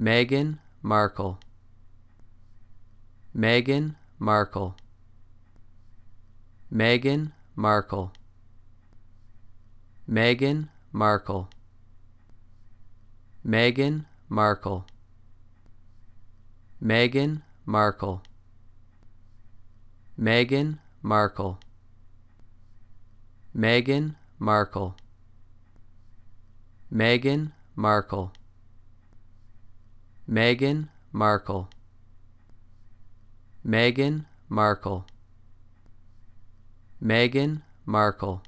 Megan Markle Megan Markle Megan Markle Megan Markle Megan Markle Megan Markle Megan Markle Megan Markle Meghan Markle Megan Markle Megan Markle Megan Markle